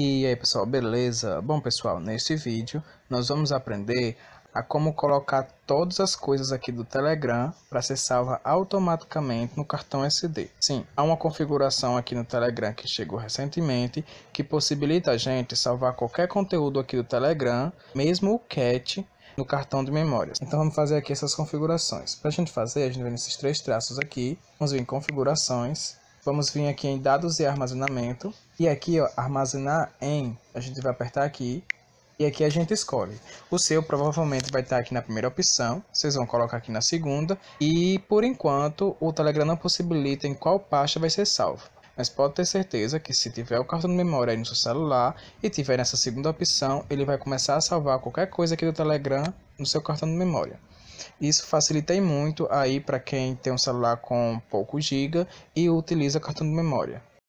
E aí pessoal, beleza? Bom pessoal, neste vídeo nós vamos aprender a como colocar todas as coisas aqui do Telegram para ser salva automaticamente no cartão SD. Sim, há uma configuração aqui no Telegram que chegou recentemente que possibilita a gente salvar qualquer conteúdo aqui do Telegram, mesmo o cat, no cartão de memória. Então vamos fazer aqui essas configurações. Para a gente fazer, a gente vem nesses três traços aqui, vamos vir em configurações, Vamos vir aqui em dados e armazenamento. E aqui, ó, armazenar em, a gente vai apertar aqui. E aqui a gente escolhe. O seu provavelmente vai estar aqui na primeira opção. Vocês vão colocar aqui na segunda. E por enquanto, o Telegram não possibilita em qual pasta vai ser salvo. Mas pode ter certeza que se tiver o cartão de memória aí no seu celular e tiver nessa segunda opção, ele vai começar a salvar qualquer coisa aqui do Telegram no seu cartão de memória. Isso facilita muito aí para quem tem um celular com pouco giga e utiliza cartão de memória.